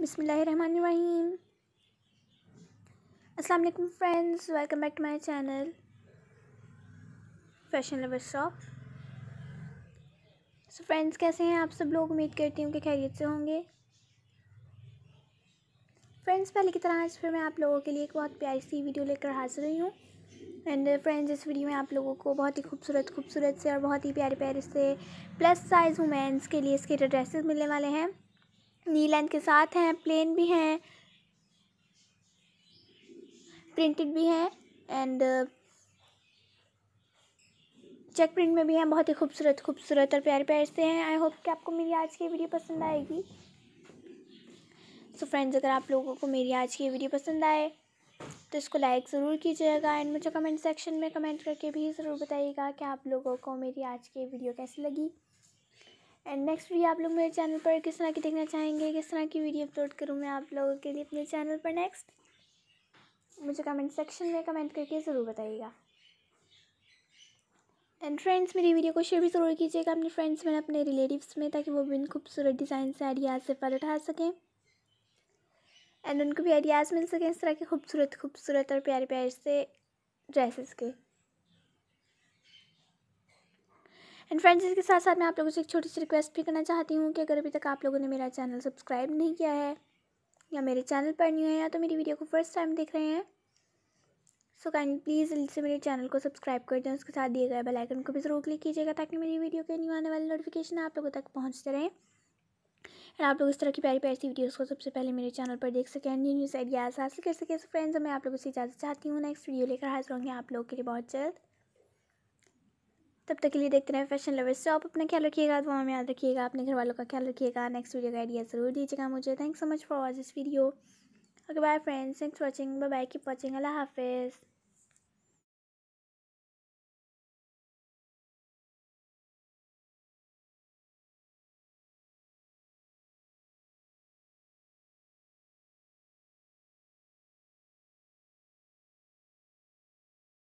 बिसमीम अस्सलाम वालेकुम friends welcome back to my channel fashion lover shop so friends कैसे हैं आप सब लोग उम्मीद करती हूँ कि खैरियत से होंगे फ्रेंड्स पहले की तरह आज फिर मैं आप लोगों के लिए एक बहुत प्यारी सी वीडियो लेकर हाजिर हुई हूँ एंड फ्रेंड्स इस वीडियो में आप लोगों को बहुत ही खूबसूरत खूबसूरत से और बहुत ही प्यारे प्यारे से प्लस साइज़ वुमेंस के लिए इसके ड्रेसेस मिलने वाले हैं नी लेंथ के साथ हैं प्लेन भी हैं प्रिंटेड भी हैं एंड चेक प्रिंट में भी हैं बहुत ही खूबसूरत खूबसूरत और प्यारे प्यारे से हैं आई होप कि आपको मेरी आज की वीडियो पसंद आएगी सो so फ्रेंड्स अगर आप लोगों को मेरी आज की वीडियो पसंद आए तो इसको लाइक ज़रूर कीजिएगा एंड मुझे कमेंट सेक्शन में कमेंट करके भी ज़रूर बताइएगा कि आप लोगों को मेरी आज की वीडियो कैसी लगी एंड नेक्स्ट वीडियो आप लोग मेरे चैनल पर किस तरह की देखना चाहेंगे किस तरह की वीडियो अपलोड करूँ मैं आप लोगों के लिए अपने चैनल पर नेक्स्ट मुझे कमेंट सेक्शन में कमेंट करके ज़रूर बताइएगा एंड फ्रेंड्स मेरी वीडियो को शेयर भी ज़रूर कीजिएगा अपने फ्रेंड्स में अपने रिलेटिव्स में ताकि वो भी इन खूबसूरत डिज़ाइन से आइडियाज़ से फल उठा सकें एंड उनको भी आइडियाज़ मिल सकें इस तरह के खूबसूरत खूबसूरत और प्यारे प्यारे से ड्रेसेस के एंड फ्रेंड्स इसके साथ साथ मैं आप लोगों से एक छोटी सी रिक्वेस्ट भी करना चाहती हूँ कि अगर अभी तक आप लोगों ने मेरा चैनल सब्सक्राइब नहीं किया है या मेरे चैनल पर न्यू है या तो मेरी वीडियो को फर्स्ट टाइम देख रहे हैं सो कैंड प्लीज़ जल्दी से मेरे चैनल को सब्सक्राइब कर दें उसके साथ दिए गए बेल आइकन को भी ज़रूर क्लिक कीजिएगा ताकि मेरी वीडियो के न्यू आने वाले नोटिफिकेशन आप लोगों तक पहुँचते रहें एंड आप लोग इस तरह की प्यारी प्यारी सी वीडियोज़ को सबसे पहले मेरे चैनल पर देख सकें न्यू न्यूज़ आइडियाज़ हासिल कर सकें सो फ्रेंड्स मैं आप लोगों से इजाज़त चाहती हूँ नेक्स्ट वीडियो लेकर हाजिर होंगे आप लोगों के लिए बहुत जल्द तब तक के लिए देखते रहे फैशन लवर्स तो आप अपना ख्याल रखिएगा दुआ में याद रखिएगा अपने घर वालों का ख्याल रखिएगा नेक्स्ट वीडियो का आइडिया ज़रूर दीजिएगा मुझे thanks so much for watch this video okay bye friends thanks watching bye bye keep watching अल्लाह हाफिज़